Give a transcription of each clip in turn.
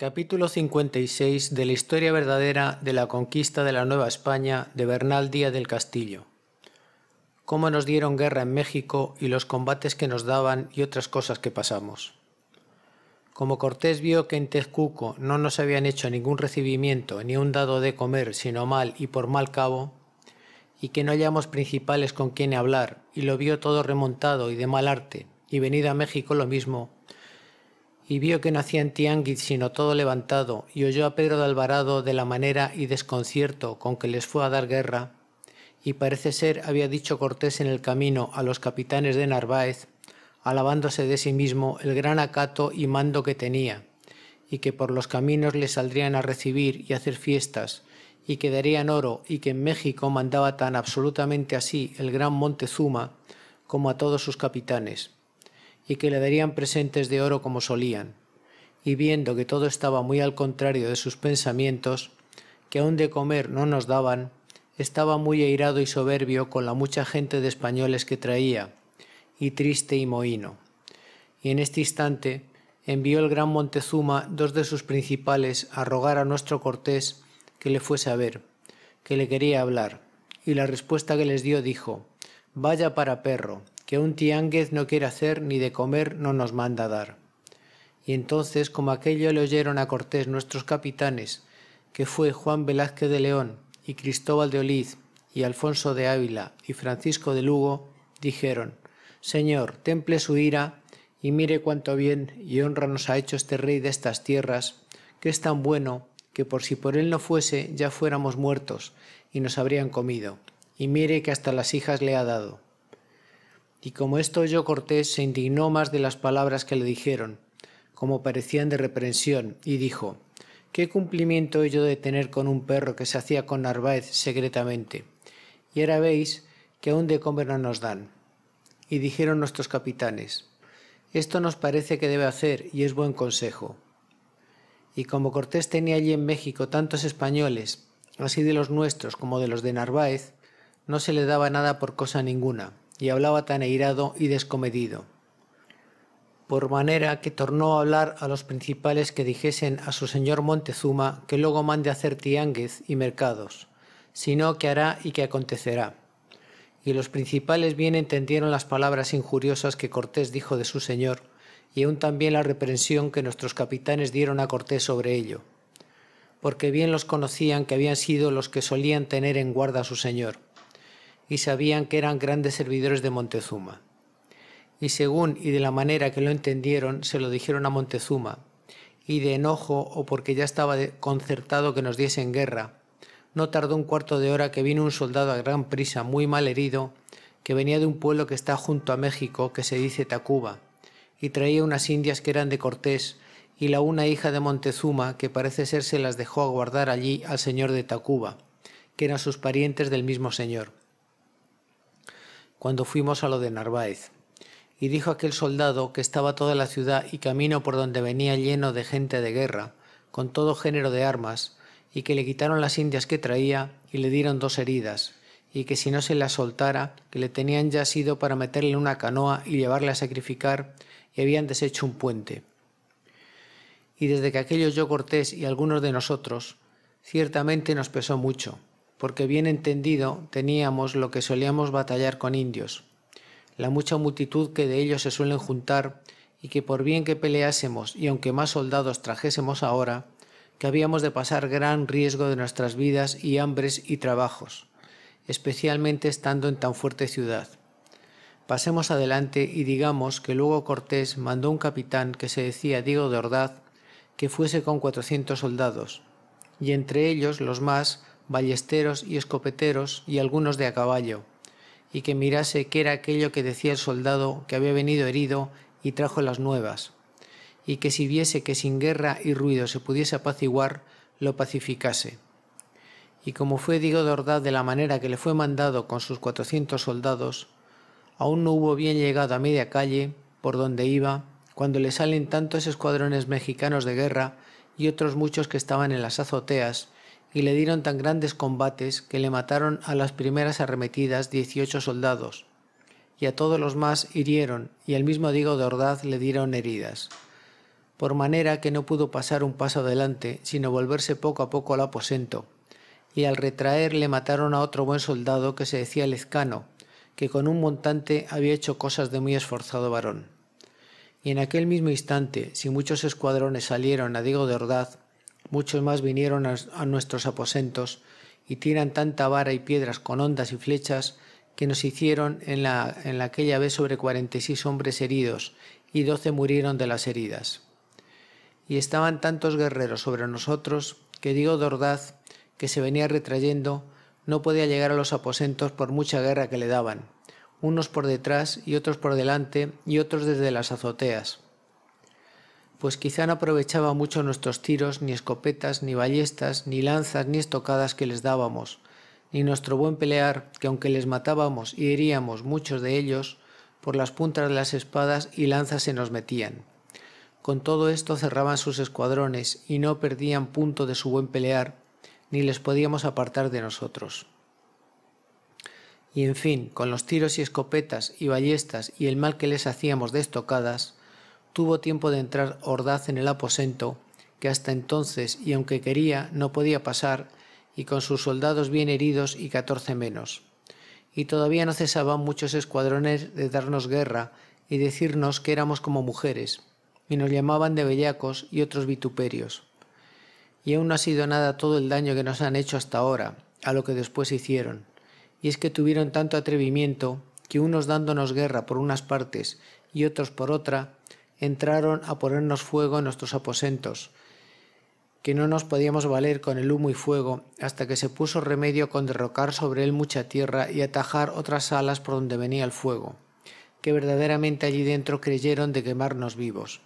Capítulo 56 de la historia verdadera de la conquista de la Nueva España de Bernal Díaz del Castillo. Cómo nos dieron guerra en México y los combates que nos daban y otras cosas que pasamos. Como Cortés vio que en Tezcuco no nos habían hecho ningún recibimiento ni un dado de comer, sino mal y por mal cabo, y que no hallamos principales con quien hablar, y lo vio todo remontado y de mal arte, y venido a México lo mismo, y vio que no hacían tianguis sino todo levantado, y oyó a Pedro de Alvarado de la manera y desconcierto con que les fue a dar guerra, y parece ser había dicho Cortés en el camino a los capitanes de Narváez, alabándose de sí mismo el gran acato y mando que tenía, y que por los caminos le saldrían a recibir y hacer fiestas, y que darían oro, y que en México mandaba tan absolutamente así el gran Montezuma como a todos sus capitanes y que le darían presentes de oro como solían, y viendo que todo estaba muy al contrario de sus pensamientos, que aun de comer no nos daban, estaba muy airado y soberbio con la mucha gente de españoles que traía, y triste y mohino. Y en este instante envió el gran Montezuma dos de sus principales a rogar a nuestro Cortés que le fuese a ver, que le quería hablar, y la respuesta que les dio dijo, Vaya para perro, que un tianguez no quiere hacer ni de comer no nos manda dar. Y entonces, como aquello le oyeron a Cortés nuestros capitanes, que fue Juan Velázquez de León y Cristóbal de Oliz y Alfonso de Ávila y Francisco de Lugo, dijeron, Señor, temple su ira y mire cuánto bien y honra nos ha hecho este rey de estas tierras, que es tan bueno que por si por él no fuese ya fuéramos muertos y nos habrían comido, y mire que hasta las hijas le ha dado. Y como esto oyó Cortés, se indignó más de las palabras que le dijeron, como parecían de reprensión, y dijo, ¿qué cumplimiento he yo de tener con un perro que se hacía con Narváez secretamente? Y ahora veis que aún de comer no nos dan. Y dijeron nuestros capitanes, esto nos parece que debe hacer y es buen consejo. Y como Cortés tenía allí en México tantos españoles, así de los nuestros como de los de Narváez, no se le daba nada por cosa ninguna, y hablaba tan airado y descomedido, por manera que tornó a hablar a los principales que dijesen a su señor Montezuma que luego mande hacer tianguez y mercados, sino que hará y que acontecerá. Y los principales bien entendieron las palabras injuriosas que Cortés dijo de su señor, y aun también la reprensión que nuestros capitanes dieron a Cortés sobre ello, porque bien los conocían que habían sido los que solían tener en guarda a su señor y sabían que eran grandes servidores de Montezuma. Y según y de la manera que lo entendieron, se lo dijeron a Montezuma, y de enojo o porque ya estaba concertado que nos diesen guerra. No tardó un cuarto de hora que vino un soldado a gran prisa, muy mal herido, que venía de un pueblo que está junto a México, que se dice Tacuba, y traía unas indias que eran de Cortés, y la una hija de Montezuma, que parece ser se las dejó aguardar allí al señor de Tacuba, que eran sus parientes del mismo señor cuando fuimos a lo de Narváez. Y dijo aquel soldado que estaba toda la ciudad y camino por donde venía lleno de gente de guerra, con todo género de armas, y que le quitaron las indias que traía y le dieron dos heridas, y que si no se las soltara, que le tenían ya sido para meterle en una canoa y llevarle a sacrificar, y habían deshecho un puente. Y desde que aquello yo Cortés y algunos de nosotros, ciertamente nos pesó mucho, porque bien entendido teníamos lo que solíamos batallar con indios, la mucha multitud que de ellos se suelen juntar y que por bien que peleásemos y aunque más soldados trajésemos ahora, que habíamos de pasar gran riesgo de nuestras vidas y hambres y trabajos, especialmente estando en tan fuerte ciudad. Pasemos adelante y digamos que luego Cortés mandó un capitán que se decía Diego de Ordaz que fuese con cuatrocientos soldados, y entre ellos los más ballesteros y escopeteros y algunos de a caballo, y que mirase qué era aquello que decía el soldado que había venido herido y trajo las nuevas, y que si viese que sin guerra y ruido se pudiese apaciguar, lo pacificase. Y como fue Diego de Ordaz de la manera que le fue mandado con sus cuatrocientos soldados, aún no hubo bien llegado a media calle, por donde iba, cuando le salen tantos escuadrones mexicanos de guerra y otros muchos que estaban en las azoteas y le dieron tan grandes combates que le mataron a las primeras arremetidas dieciocho soldados, y a todos los más hirieron, y al mismo Diego de Ordaz le dieron heridas, por manera que no pudo pasar un paso adelante, sino volverse poco a poco al aposento, y al retraer le mataron a otro buen soldado que se decía Lezcano, que con un montante había hecho cosas de muy esforzado varón. Y en aquel mismo instante, si muchos escuadrones salieron a Diego de Ordaz, Muchos más vinieron a, nuestros aposentos y tiran tanta vara y piedras con ondas y flechas que nos hicieron en, la, en aquella vez sobre cuarenta y seis hombres heridos y doce murieron de las heridas. Y estaban tantos guerreros sobre nosotros que Diego Dordaz, que se venía retrayendo, no podía llegar a los aposentos por mucha guerra que le daban, unos por detrás y otros por delante y otros desde las azoteas pues quizá no aprovechaba mucho nuestros tiros, ni escopetas, ni ballestas, ni lanzas, ni estocadas que les dábamos, ni nuestro buen pelear, que aunque les matábamos y heríamos muchos de ellos, por las puntas de las espadas y lanzas se nos metían. Con todo esto cerraban sus escuadrones y no perdían punto de su buen pelear, ni les podíamos apartar de nosotros. Y en fin, con los tiros y escopetas y ballestas y el mal que les hacíamos de estocadas, tuvo tiempo de entrar Ordaz en el aposento, que hasta entonces, y aunque quería, no podía pasar, y con sus soldados bien heridos y catorce menos. Y todavía no cesaban muchos escuadrones de darnos guerra y decirnos que éramos como mujeres, y nos llamaban de bellacos y otros vituperios. Y aún no ha sido nada todo el daño que nos han hecho hasta ahora, a lo que después hicieron. Y es que tuvieron tanto atrevimiento que unos dándonos guerra por unas partes y otros por otra, entraron a ponernos fuego en nuestros aposentos, que no nos podíamos valer con el humo y fuego, hasta que se puso remedio con derrocar sobre él mucha tierra y atajar otras alas por donde venía el fuego, que verdaderamente allí dentro creyeron de quemarnos vivos.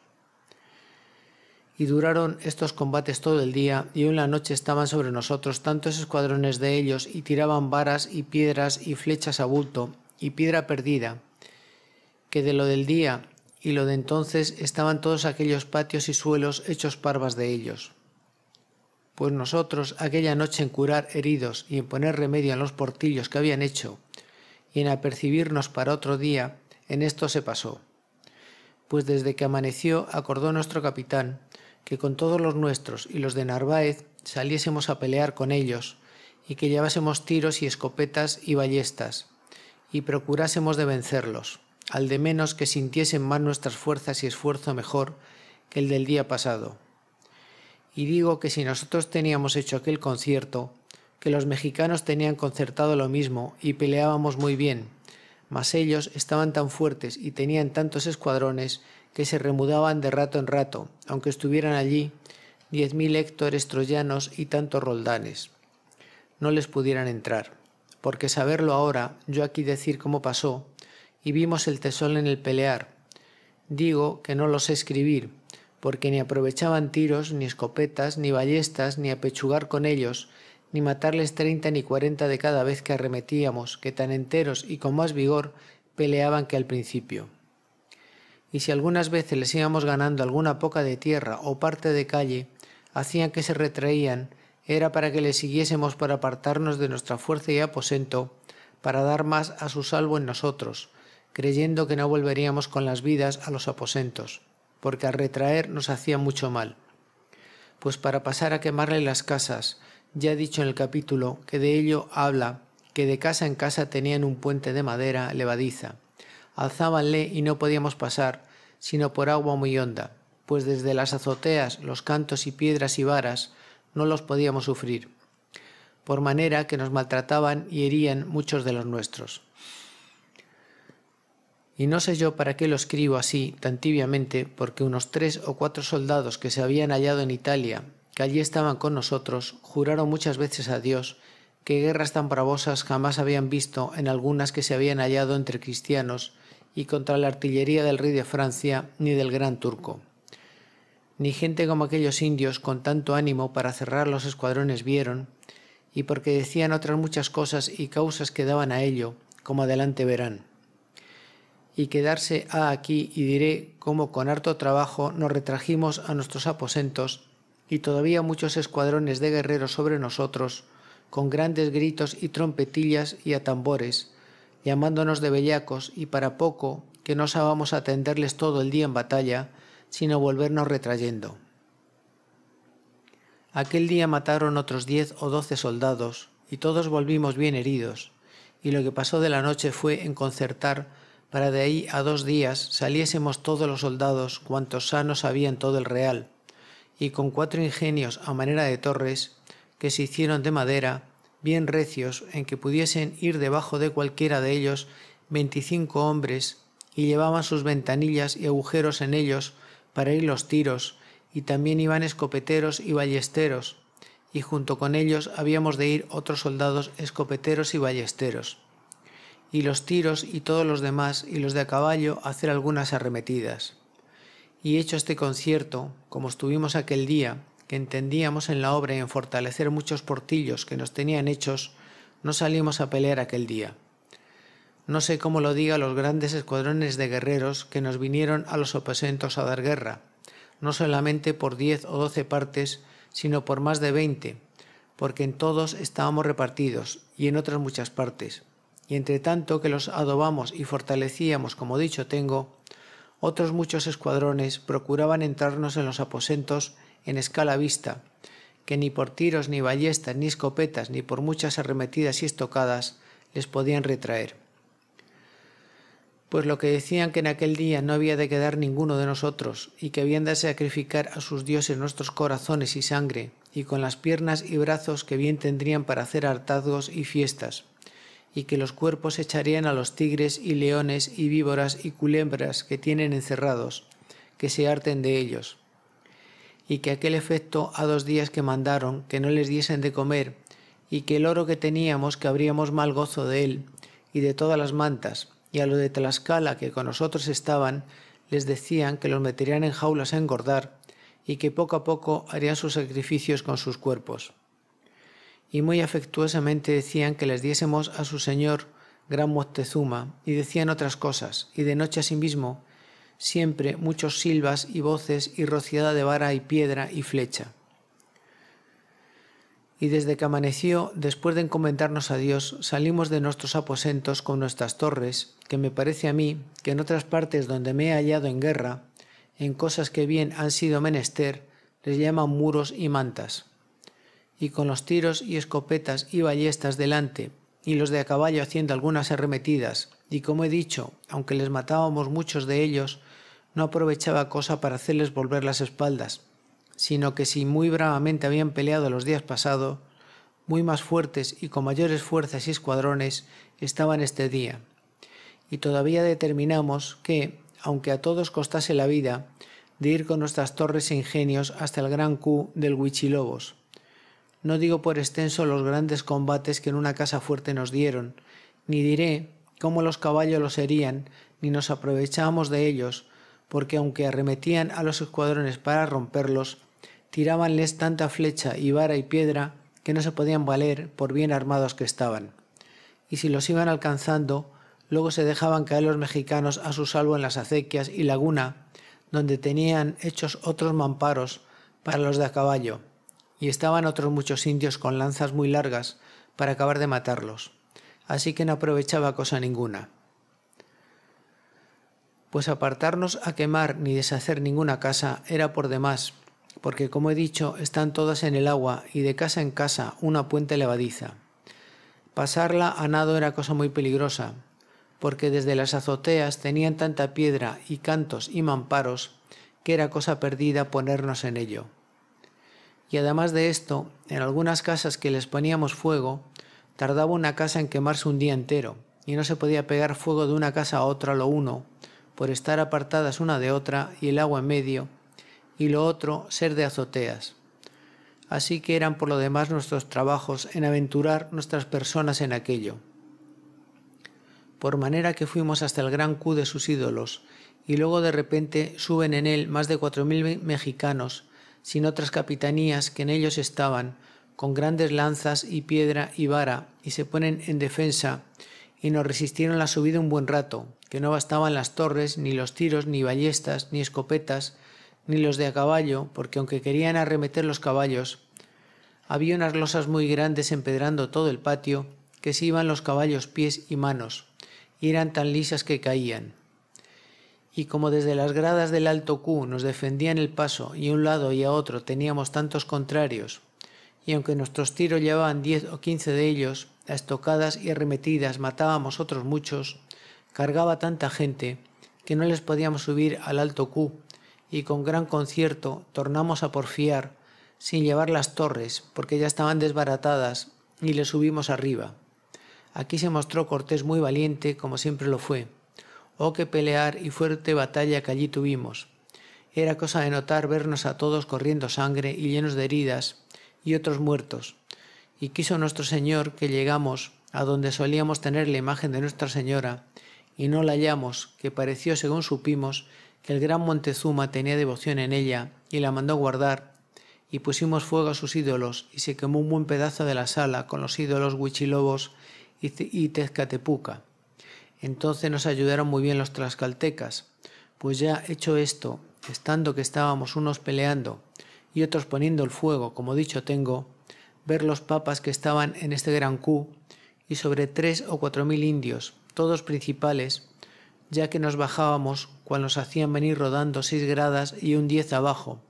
Y duraron estos combates todo el día, y en la noche estaban sobre nosotros tantos escuadrones de ellos, y tiraban varas y piedras y flechas a bulto, y piedra perdida, que de lo del día y lo de entonces estaban todos aquellos patios y suelos hechos parvas de ellos. Pues nosotros aquella noche en curar heridos y en poner remedio en los portillos que habían hecho, y en apercibirnos para otro día, en esto se pasó. Pues desde que amaneció acordó nuestro capitán que con todos los nuestros y los de Narváez saliésemos a pelear con ellos, y que llevásemos tiros y escopetas y ballestas, y procurásemos de vencerlos al de menos que sintiesen más nuestras fuerzas y esfuerzo mejor que el del día pasado. Y digo que si nosotros teníamos hecho aquel concierto, que los mexicanos tenían concertado lo mismo y peleábamos muy bien, mas ellos estaban tan fuertes y tenían tantos escuadrones que se remudaban de rato en rato, aunque estuvieran allí diez mil héctores troyanos y tantos roldanes. No les pudieran entrar, porque saberlo ahora, yo aquí decir cómo pasó, y vimos el tesón en el pelear. Digo que no lo sé escribir, porque ni aprovechaban tiros, ni escopetas, ni ballestas, ni apechugar con ellos, ni matarles treinta ni cuarenta de cada vez que arremetíamos, que tan enteros y con más vigor peleaban que al principio. Y si algunas veces les íbamos ganando alguna poca de tierra o parte de calle, hacían que se retraían, era para que les siguiésemos para apartarnos de nuestra fuerza y aposento, para dar más a su salvo en nosotros, creyendo que no volveríamos con las vidas a los aposentos, porque al retraer nos hacía mucho mal. Pues para pasar a quemarle las casas, ya he dicho en el capítulo que de ello habla, que de casa en casa tenían un puente de madera levadiza. Alzábanle y no podíamos pasar, sino por agua muy honda, pues desde las azoteas, los cantos y piedras y varas no los podíamos sufrir, por manera que nos maltrataban y herían muchos de los nuestros. Y no sé yo para qué lo escribo así tan tibiamente, porque unos tres o cuatro soldados que se habían hallado en Italia, que allí estaban con nosotros, juraron muchas veces a Dios que guerras tan bravosas jamás habían visto en algunas que se habían hallado entre cristianos y contra la artillería del rey de Francia ni del gran turco. Ni gente como aquellos indios con tanto ánimo para cerrar los escuadrones vieron, y porque decían otras muchas cosas y causas que daban a ello, como adelante verán y quedarse ha ah, aquí y diré cómo con harto trabajo nos retrajimos a nuestros aposentos y todavía muchos escuadrones de guerreros sobre nosotros, con grandes gritos y trompetillas y atambores, llamándonos de bellacos y para poco que no sabamos atenderles todo el día en batalla, sino volvernos retrayendo. Aquel día mataron otros diez o doce soldados, y todos volvimos bien heridos, y lo que pasó de la noche fue en concertar para de ahí a dos días saliésemos todos los soldados cuantos sanos había en todo el real, y con cuatro ingenios a manera de torres, que se hicieron de madera, bien recios, en que pudiesen ir debajo de cualquiera de ellos veinticinco hombres, y llevaban sus ventanillas y agujeros en ellos para ir los tiros, y también iban escopeteros y ballesteros, y junto con ellos habíamos de ir otros soldados escopeteros y ballesteros y los tiros y todos los demás y los de a caballo hacer algunas arremetidas. Y hecho este concierto, como estuvimos aquel día, que entendíamos en la obra y en fortalecer muchos portillos que nos tenían hechos, no salimos a pelear aquel día. No sé cómo lo diga los grandes escuadrones de guerreros que nos vinieron a los aposentos a dar guerra, no solamente por diez o doce partes, sino por más de veinte, porque en todos estábamos repartidos y en otras muchas partes y entre tanto que los adobamos y fortalecíamos, como dicho tengo, otros muchos escuadrones procuraban entrarnos en los aposentos en escala vista, que ni por tiros, ni ballestas, ni escopetas, ni por muchas arremetidas y estocadas les podían retraer. Pues lo que decían que en aquel día no había de quedar ninguno de nosotros, y que habían de sacrificar a sus dioses nuestros corazones y sangre, y con las piernas y brazos que bien tendrían para hacer hartazgos y fiestas, y que los cuerpos echarían a los tigres y leones y víboras y culebras que tienen encerrados, que se harten de ellos. Y que aquel efecto a dos días que mandaron, que no les diesen de comer, y que el oro que teníamos que habríamos mal gozo de él, y de todas las mantas, y a los de Tlaxcala que con nosotros estaban, les decían que los meterían en jaulas a engordar, y que poco a poco harían sus sacrificios con sus cuerpos y muy afectuosamente decían que les diésemos a su señor gran Moctezuma, y decían otras cosas, y de noche asimismo, siempre muchos silbas y voces y rociada de vara y piedra y flecha. Y desde que amaneció, después de encomendarnos a Dios, salimos de nuestros aposentos con nuestras torres, que me parece a mí que en otras partes donde me he hallado en guerra, en cosas que bien han sido menester, les llaman muros y mantas y con los tiros y escopetas y ballestas delante, y los de a caballo haciendo algunas arremetidas, y como he dicho, aunque les matábamos muchos de ellos, no aprovechaba cosa para hacerles volver las espaldas, sino que si muy bravamente habían peleado los días pasados, muy más fuertes y con mayores fuerzas y escuadrones estaban este día. Y todavía determinamos que, aunque a todos costase la vida, de ir con nuestras torres e ingenios hasta el gran Q del Huichilobos no digo por extenso los grandes combates que en una casa fuerte nos dieron, ni diré cómo los caballos los herían, ni nos aprovechábamos de ellos, porque aunque arremetían a los escuadrones para romperlos, tirábanles tanta flecha y vara y piedra que no se podían valer por bien armados que estaban. Y si los iban alcanzando, luego se dejaban caer los mexicanos a su salvo en las acequias y laguna, donde tenían hechos otros mamparos para los de a caballo y estaban otros muchos indios con lanzas muy largas para acabar de matarlos, así que no aprovechaba cosa ninguna. Pues apartarnos a quemar ni deshacer ninguna casa era por demás, porque como he dicho, están todas en el agua y de casa en casa una puente levadiza. Pasarla a nado era cosa muy peligrosa, porque desde las azoteas tenían tanta piedra y cantos y mamparos que era cosa perdida ponernos en ello. Y además de esto, en algunas casas que les poníamos fuego, tardaba una casa en quemarse un día entero, y no se podía pegar fuego de una casa a otra lo uno, por estar apartadas una de otra y el agua en medio, y lo otro ser de azoteas. Así que eran por lo demás nuestros trabajos en aventurar nuestras personas en aquello. Por manera que fuimos hasta el gran cu de sus ídolos, y luego de repente suben en él más de cuatro mil mexicanos, sin otras capitanías que en ellos estaban, con grandes lanzas y piedra y vara, y se ponen en defensa, y nos resistieron la subida un buen rato, que no bastaban las torres, ni los tiros, ni ballestas, ni escopetas, ni los de a caballo, porque aunque querían arremeter los caballos, había unas losas muy grandes empedrando todo el patio, que se iban los caballos pies y manos, y eran tan lisas que caían y como desde las gradas del alto Q nos defendían el paso y a un lado y a otro teníamos tantos contrarios, y aunque nuestros tiros llevaban diez o quince de ellos, a estocadas y arremetidas matábamos otros muchos, cargaba tanta gente que no les podíamos subir al alto Q, y con gran concierto tornamos a porfiar, sin llevar las torres, porque ya estaban desbaratadas, y le subimos arriba. Aquí se mostró Cortés muy valiente, como siempre lo fue Oh, qué pelear y fuerte batalla que allí tuvimos. Era cosa de notar vernos a todos corriendo sangre y llenos de heridas y otros muertos. Y quiso nuestro Señor que llegamos a donde solíamos tener la imagen de Nuestra Señora, y no la hallamos, que pareció, según supimos, que el gran Montezuma tenía devoción en ella, y la mandó guardar, y pusimos fuego a sus ídolos, y se quemó un buen pedazo de la sala con los ídolos Huichilobos y, y Tezcatepuca. Entonces nos ayudaron muy bien los tlaxcaltecas, pues ya hecho esto, estando que estábamos unos peleando y otros poniendo el fuego, como dicho tengo, ver los papas que estaban en este gran cu y sobre tres o cuatro mil indios, todos principales, ya que nos bajábamos cuando nos hacían venir rodando seis gradas y un diez abajo.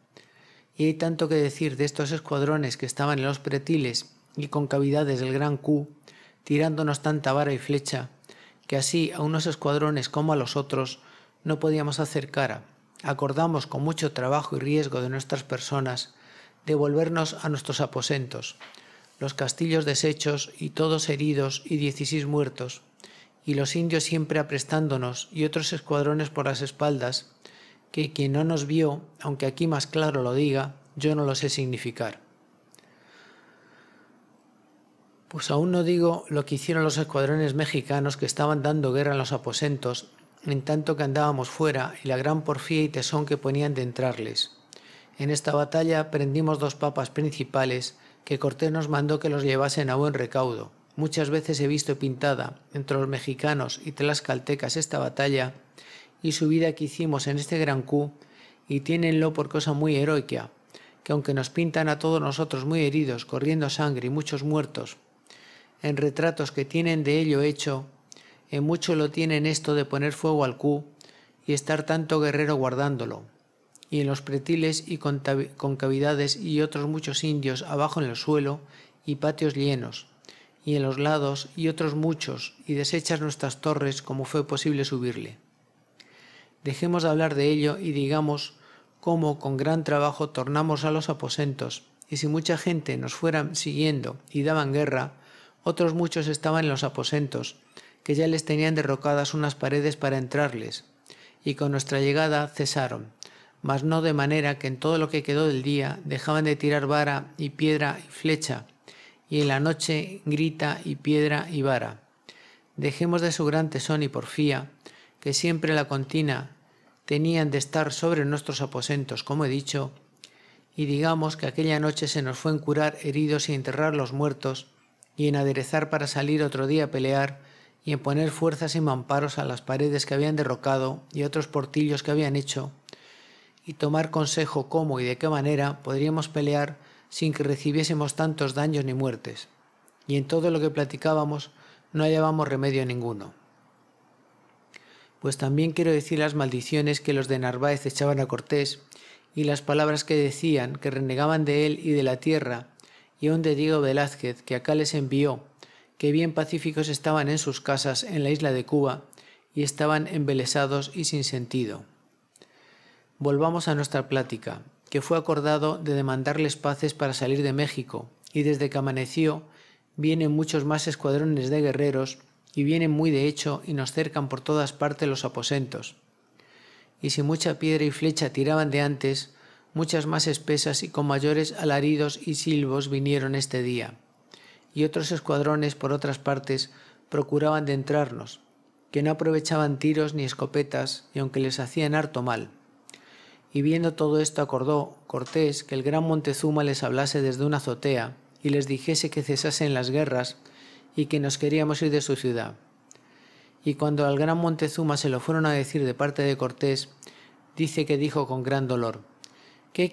Y hay tanto que decir de estos escuadrones que estaban en los pretiles y con cavidades del gran cu tirándonos tanta vara y flecha, que así a unos escuadrones como a los otros no podíamos hacer cara. Acordamos con mucho trabajo y riesgo de nuestras personas devolvernos a nuestros aposentos, los castillos deshechos y todos heridos y dieciséis muertos, y los indios siempre aprestándonos y otros escuadrones por las espaldas, que quien no nos vio, aunque aquí más claro lo diga, yo no lo sé significar. Pues aún no digo lo que hicieron los escuadrones mexicanos que estaban dando guerra en los aposentos, en tanto que andábamos fuera, y la gran porfía y tesón que ponían de entrarles. En esta batalla prendimos dos papas principales que Cortés nos mandó que los llevasen a buen recaudo. Muchas veces he visto pintada entre los mexicanos y tlaxcaltecas esta batalla y su vida que hicimos en este gran cu y tienenlo por cosa muy heroica, que aunque nos pintan a todos nosotros muy heridos, corriendo sangre y muchos muertos, en retratos que tienen de ello hecho, en eh, mucho lo tienen esto de poner fuego al cu y estar tanto guerrero guardándolo, y en los pretiles y concavidades y otros muchos indios abajo en el suelo y patios llenos, y en los lados y otros muchos, y deshechas nuestras torres como fue posible subirle. Dejemos de hablar de ello y digamos cómo con gran trabajo tornamos a los aposentos, y si mucha gente nos fuera siguiendo y daban guerra, otros muchos estaban en los aposentos, que ya les tenían derrocadas unas paredes para entrarles, y con nuestra llegada cesaron, mas no de manera que en todo lo que quedó del día dejaban de tirar vara y piedra y flecha, y en la noche grita y piedra y vara. Dejemos de su gran tesón y porfía, que siempre la contina tenían de estar sobre nuestros aposentos, como he dicho, y digamos que aquella noche se nos fue en curar heridos y enterrar los muertos, y en aderezar para salir otro día a pelear, y en poner fuerzas y mamparos a las paredes que habían derrocado y otros portillos que habían hecho, y tomar consejo cómo y de qué manera podríamos pelear sin que recibiésemos tantos daños ni muertes, y en todo lo que platicábamos no hallábamos remedio ninguno. Pues también quiero decir las maldiciones que los de Narváez echaban a Cortés, y las palabras que decían que renegaban de él y de la tierra, y un de Diego Velázquez, que acá les envió, que bien pacíficos estaban en sus casas en la isla de Cuba y estaban embelesados y sin sentido. Volvamos a nuestra plática, que fue acordado de demandarles paces para salir de México, y desde que amaneció vienen muchos más escuadrones de guerreros, y vienen muy de hecho y nos cercan por todas partes los aposentos. Y si mucha piedra y flecha tiraban de antes, muchas más espesas y con mayores alaridos y silbos vinieron este día. Y otros escuadrones por otras partes procuraban de entrarnos, que no aprovechaban tiros ni escopetas, y aunque les hacían harto mal. Y viendo todo esto acordó Cortés que el gran Montezuma les hablase desde una azotea y les dijese que cesasen las guerras y que nos queríamos ir de su ciudad. Y cuando al gran Montezuma se lo fueron a decir de parte de Cortés, dice que dijo con gran dolor, ¿Qué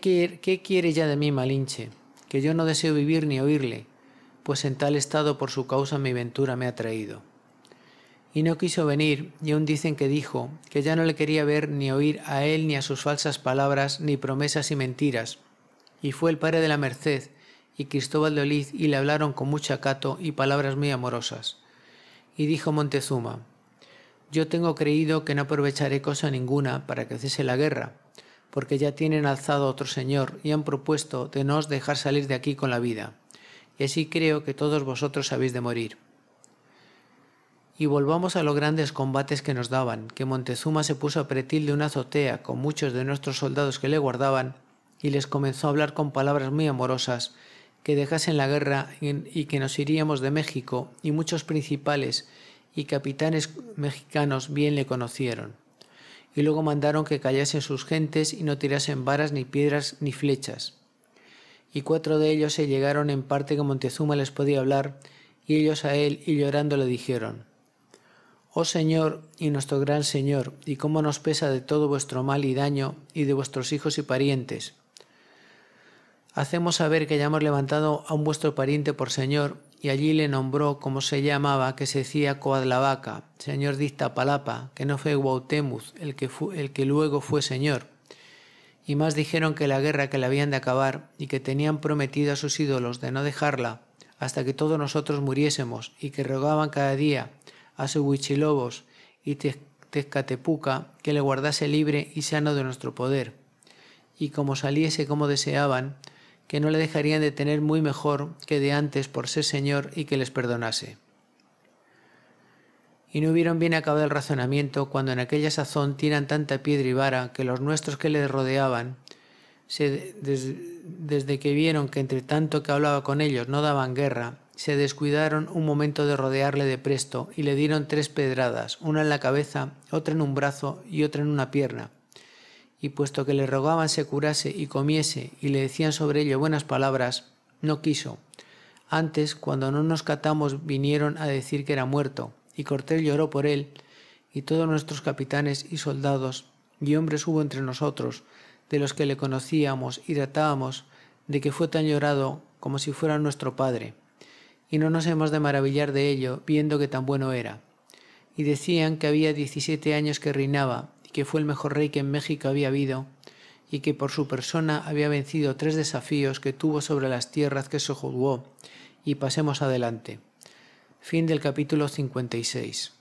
quiere, ya de mí, Malinche? Que yo no deseo vivir ni oírle, pues en tal estado por su causa mi ventura me ha traído. Y no quiso venir, y aún dicen que dijo, que ya no le quería ver ni oír a él ni a sus falsas palabras, ni promesas y mentiras. Y fue el padre de la Merced, y Cristóbal de Oliz, y le hablaron con mucho acato y palabras muy amorosas. Y dijo Montezuma, Yo tengo creído que no aprovecharé cosa ninguna para que cese la guerra, porque ya tienen alzado a otro Señor y han propuesto de no os dejar salir de aquí con la vida. Y así creo que todos vosotros habéis de morir. Y volvamos a los grandes combates que nos daban, que Montezuma se puso a pretil de una azotea con muchos de nuestros soldados que le guardaban, y les comenzó a hablar con palabras muy amorosas, que dejasen la guerra y que nos iríamos de México, y muchos principales y capitanes mexicanos bien le conocieron y luego mandaron que callasen sus gentes y no tirasen varas ni piedras ni flechas. Y cuatro de ellos se llegaron en parte que Montezuma les podía hablar, y ellos a él, y llorando le dijeron, Oh Señor y nuestro gran Señor, y cómo nos pesa de todo vuestro mal y daño, y de vuestros hijos y parientes. Hacemos saber que hayamos levantado a un vuestro pariente por Señor, y allí le nombró como se llamaba, que se decía Coadlavaca, señor de Iztapalapa, que no fue Huautemuz el que, el que luego fue señor. Y más dijeron que la guerra que la habían de acabar y que tenían prometido a sus ídolos de no dejarla hasta que todos nosotros muriésemos y que rogaban cada día a su huichilobos y Tezcatepuca que le guardase libre y sano de nuestro poder. Y como saliese como deseaban, que no le dejarían de tener muy mejor que de antes por ser Señor y que les perdonase. Y no hubieron bien acabado el razonamiento cuando en aquella sazón tiran tanta piedra y vara que los nuestros que le rodeaban, desde que vieron que entre tanto que hablaba con ellos no daban guerra, se descuidaron un momento de rodearle de presto y le dieron tres pedradas, una en la cabeza, otra en un brazo y otra en una pierna y puesto que le rogaban se curase y comiese y le decían sobre ello buenas palabras, no quiso. Antes, cuando no nos catamos, vinieron a decir que era muerto, y Cortés lloró por él, y todos nuestros capitanes y soldados y hombres hubo entre nosotros, de los que le conocíamos y tratábamos de que fue tan llorado como si fuera nuestro padre. Y no nos hemos de maravillar de ello, viendo que tan bueno era. Y decían que había diecisiete años que reinaba, que fue el mejor rey que en México había habido, y que por su persona había vencido tres desafíos que tuvo sobre las tierras que jugó y pasemos adelante. Fin del capítulo 56.